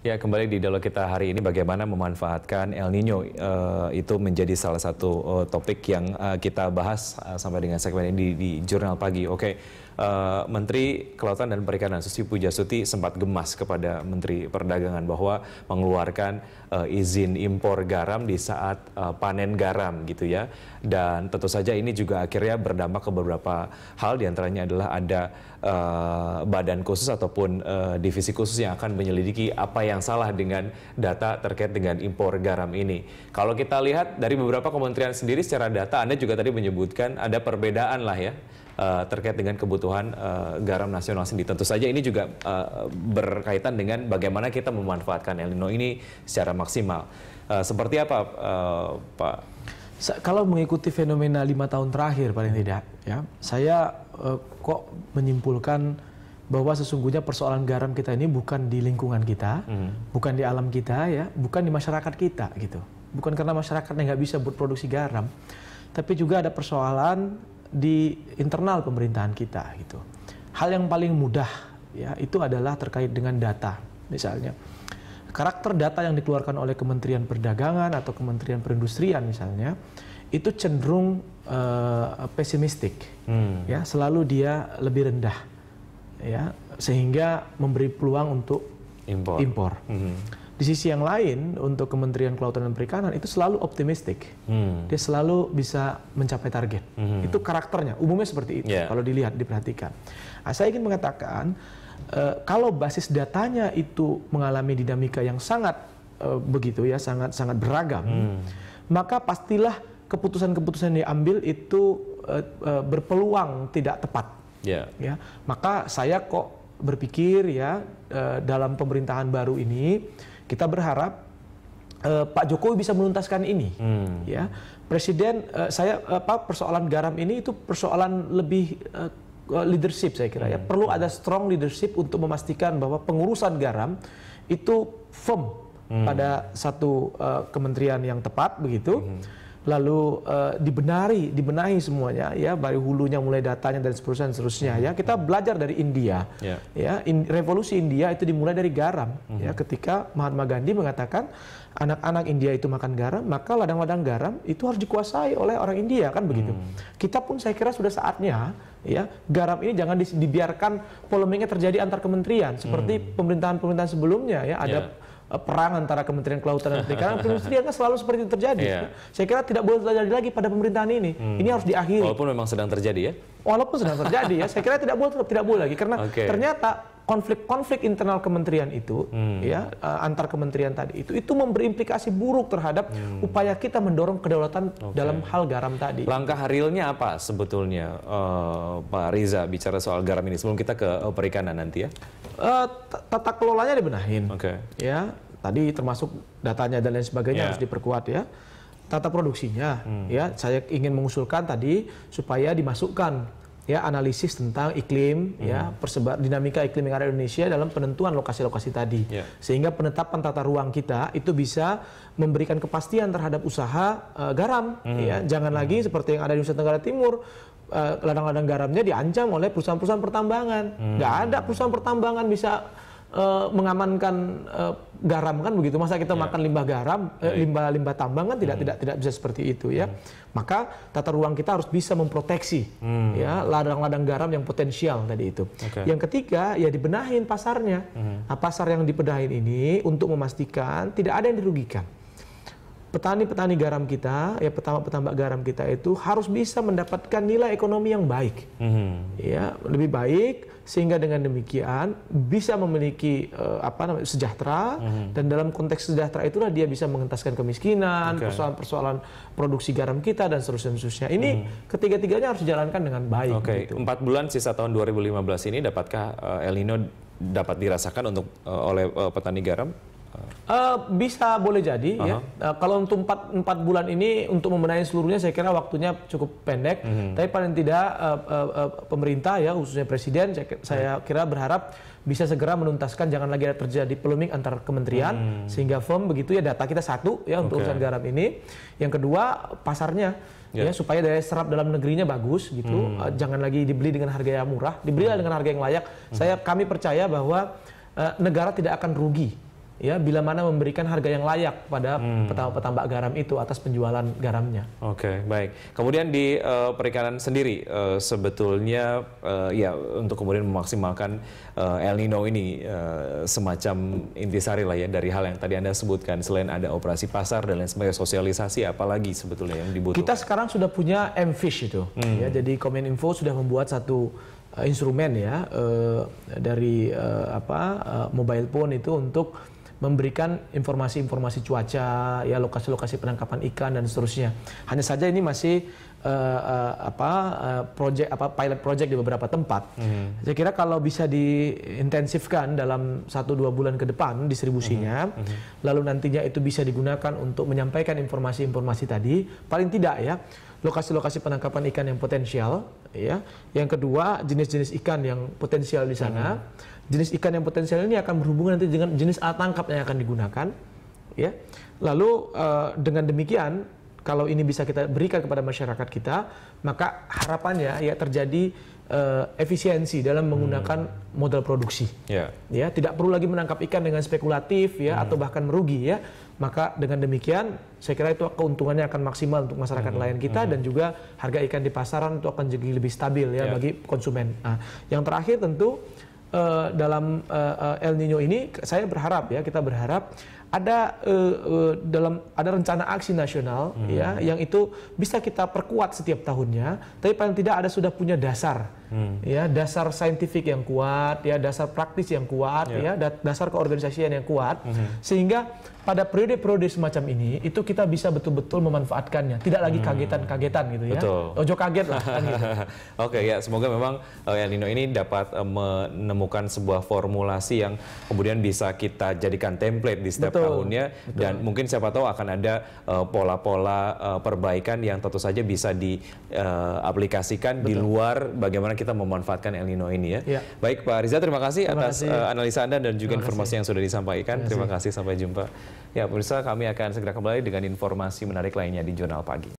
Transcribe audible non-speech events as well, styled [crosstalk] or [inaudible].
Ya kembali di dialog kita hari ini bagaimana memanfaatkan El Nino uh, itu menjadi salah satu uh, topik yang uh, kita bahas uh, sampai dengan segmen ini di, di Jurnal Pagi. Oke, okay. uh, Menteri Kelautan dan Perikanan Susi Pujasuti sempat gemas kepada Menteri Perdagangan bahwa mengeluarkan uh, izin impor garam di saat uh, panen garam gitu ya. Dan tentu saja ini juga akhirnya berdampak ke beberapa hal diantaranya adalah ada uh, badan khusus ataupun uh, divisi khusus yang akan menyelidiki apa yang yang salah dengan data terkait dengan impor garam ini. Kalau kita lihat dari beberapa kementerian sendiri secara data, Anda juga tadi menyebutkan ada perbedaan lah ya uh, terkait dengan kebutuhan uh, garam nasional sendiri. Tentu saja ini juga uh, berkaitan dengan bagaimana kita memanfaatkan El Nino ini secara maksimal. Uh, seperti apa, uh, Pak? Kalau mengikuti fenomena lima tahun terakhir paling tidak, ya saya uh, kok menyimpulkan bahwa sesungguhnya persoalan garam kita ini bukan di lingkungan kita, hmm. bukan di alam kita ya, bukan di masyarakat kita gitu. Bukan karena masyarakatnya nggak bisa berproduksi garam, tapi juga ada persoalan di internal pemerintahan kita gitu. Hal yang paling mudah ya itu adalah terkait dengan data misalnya. Karakter data yang dikeluarkan oleh Kementerian Perdagangan atau Kementerian Perindustrian misalnya itu cenderung uh, pesimistik hmm. ya, selalu dia lebih rendah ya sehingga memberi peluang untuk impor. impor. Mm -hmm. Di sisi yang lain untuk Kementerian Kelautan dan Perikanan itu selalu optimistik, mm. dia selalu bisa mencapai target. Mm. Itu karakternya, umumnya seperti itu. Yeah. Kalau dilihat diperhatikan, nah, saya ingin mengatakan uh, kalau basis datanya itu mengalami dinamika yang sangat uh, begitu ya, sangat sangat beragam, mm. maka pastilah keputusan-keputusan yang diambil itu uh, berpeluang tidak tepat Yeah. Ya, maka saya kok berpikir ya eh, dalam pemerintahan baru ini kita berharap eh, Pak Jokowi bisa menuntaskan ini. Hmm. Ya, Presiden eh, saya eh, apa persoalan garam ini itu persoalan lebih leadership saya kira ya. hmm. ya. Perlu ada strong leadership untuk memastikan bahwa pengurusan garam itu firm hmm. pada satu uh, kementerian yang tepat begitu. Hmm lalu uh, dibenari, dibenahi semuanya ya dari hulunya mulai datanya dan seterusnya dan seterusnya ya. Kita belajar dari India. Yeah. Ya, in, revolusi India itu dimulai dari garam mm-hmm. ya mhm. ketika Mahatma Gandhi mengatakan anak-anak India itu makan garam, maka ladang-ladang garam itu harus dikuasai oleh orang India kan begitu. Mm. Kita pun saya kira sudah saatnya ya garam ini jangan di, dibiarkan polemiknya terjadi antar kementerian seperti pemerintahan hmm. pemerintahan-pemerintahan sebelumnya ya ada yeah Eh, perang antara Kementerian Kelautan dan Perikanan, perindustrian [laughs] kan selalu seperti itu terjadi. Yeah. Saya kira tidak boleh terjadi lagi pada pemerintahan ini. Hmm. Ini harus diakhiri. Walaupun memang sedang terjadi ya. Walaupun sedang terjadi ya, saya kira tidak boleh tidak boleh lagi karena okay. ternyata konflik-konflik internal kementerian itu hmm. ya eh, antar kementerian tadi itu itu memberi implikasi buruk terhadap hmm. upaya kita mendorong kedaulatan okay. dalam hal garam tadi. Langkah realnya apa sebetulnya uh, Pak Riza bicara soal garam ini sebelum kita ke perikanan nanti ya? Eh, tata kelolanya dibenahin. Oke. Okay. Ya, tadi termasuk datanya dan lain sebagainya yeah. harus diperkuat ya. Tata produksinya, hmm. ya, saya ingin mengusulkan tadi supaya dimasukkan ya analisis tentang iklim hmm. ya persebar dinamika iklim yang ada di Indonesia dalam penentuan lokasi-lokasi tadi yeah. sehingga penetapan tata ruang kita itu bisa memberikan kepastian terhadap usaha uh, garam hmm. ya jangan hmm. lagi seperti yang ada di Nusa Tenggara Timur Eh, ladang-ladang garamnya diancam oleh perusahaan-perusahaan pertambangan. Hmm. Nggak hmm. ada perusahaan pertambangan bisa uh, mengamankan uh, garam kan begitu. Masa kita yeah. makan limbah garam, limbah limbah limbah tambang kan tidak hmm. tidak tidak bisa seperti itu ya. Hmm. Maka tata ruang kita harus bisa memproteksi hmm. ya ladang-ladang garam yang potensial tadi itu. Okay. Yang ketiga ya dibenahin pasarnya. Hmm. Nah, pasar yang dibenahin ini untuk memastikan tidak ada yang dirugikan petani-petani garam kita, ya petambak-petambak garam kita itu harus bisa mendapatkan nilai ekonomi yang baik, mm-hmm. ya lebih baik sehingga dengan demikian bisa memiliki uh, apa namanya sejahtera mm-hmm. dan dalam konteks sejahtera itulah dia bisa mengentaskan kemiskinan, okay. persoalan-persoalan produksi garam kita dan seterusnya. seterusnya. Ini mm-hmm. ketiga-tiganya harus dijalankan dengan baik. Oke, okay. gitu. empat bulan sisa tahun 2015 ini dapatkah uh, El Nino dapat dirasakan untuk uh, oleh uh, petani garam? Uh, bisa boleh jadi uh -huh. ya. Uh, kalau untuk empat 4 bulan ini untuk membenahi seluruhnya saya kira waktunya cukup pendek. Uh mhm. -huh. Tapi paling tidak uh, uh, uh, pemerintah ya khususnya presiden saya, -huh. saya iya. kira berharap bisa segera menuntaskan jangan lagi ada terjadi polemik antar kementerian -huh. Hmm. sehingga firm begitu ya data kita satu ya untuk okay. urusan garam ini. Yang kedua pasarnya yeah. ya supaya daya serap dalam negerinya bagus gitu. -huh. Hmm. Uh, jangan lagi dibeli dengan harga yang murah, uh -huh. Hmm. dengan harga yang layak. -huh. Saya kami percaya bahwa uh, negara tidak akan rugi ya bila mana memberikan harga yang layak pada hmm. petambak garam itu atas penjualan garamnya. Oke, okay, baik. Kemudian di uh, perikanan sendiri uh, sebetulnya uh, ya untuk kemudian memaksimalkan uh, El Nino ini uh, semacam intisari lah ya dari hal yang tadi Anda sebutkan selain ada operasi pasar dan lain sebagainya sosialisasi apalagi sebetulnya yang dibutuhkan. Kita sekarang sudah punya MFish itu. Hmm. Ya, jadi Komen Info sudah membuat satu uh, instrumen ya uh, dari uh, apa uh, mobile phone itu untuk memberikan informasi-informasi cuaca, ya lokasi-lokasi penangkapan ikan dan seterusnya. Hanya saja ini masih uh, uh, apa uh, eh, project apa pilot project di beberapa tempat. Mm. Saya kira kalau bisa diintensifkan dalam satu dua bulan ke depan distribusinya, mm. hmm lalu nantinya itu bisa digunakan untuk menyampaikan informasi-informasi tadi, paling tidak ya lokasi-lokasi penangkapan ikan yang potensial, ya. Yang kedua jenis-jenis ikan yang potensial di sana. Mm jenis ikan yang potensial ini akan berhubungan nanti dengan jenis alat tangkap yang akan digunakan ya lalu uh, dengan demikian kalau ini bisa kita berikan kepada masyarakat kita maka harapannya ya terjadi uh, efisiensi dalam menggunakan hmm. modal produksi. Yeah. Ya, tidak perlu lagi menangkap ikan dengan spekulatif ya hmm. atau bahkan merugi ya. Maka dengan demikian saya kira itu keuntungannya akan maksimal untuk masyarakat nelayan hmm. kita hmm. dan juga harga ikan di pasaran itu akan jadi lebih stabil ya yeah. bagi konsumen. Nah, yang terakhir tentu uh, dalam uh, El Nino ini saya berharap ya kita berharap ada uh, uh, dalam ada rencana aksi nasional hmm. ya yang itu bisa kita perkuat setiap tahunnya tapi paling tidak ada sudah punya dasar hmm. ya dasar saintifik yang kuat ya dasar praktis yang kuat yeah. ya, ya dasar keorganisasian yang kuat hmm. sehingga pada periode-periode semacam ini itu kita bisa betul-betul memanfaatkannya tidak lagi hmm. kagetan-kagetan gitu ya Betul. ojo kaget lah kan [laughs] gitu. oke okay, ya semoga memang uh, El Nino ini dapat uh, menemukan sebuah formulasi yang kemudian bisa kita jadikan template di setiap Betul tahunnya Betul. dan mungkin siapa tahu akan ada eh, pola-pola uh, uh, perbaikan yang tentu saja bisa diaplikasikan uh, di eh, luar bagaimana kita memanfaatkan El Nino ini ya. ya. Baik Pak Riza terima kasih terima atas kasih. Uh, analisa Anda dan juga informasi kasih. yang sudah disampaikan. Terima, terima kasih sampai jumpa. Ya pemirsa kami akan segera kembali dengan informasi menarik lainnya di Jurnal Pagi.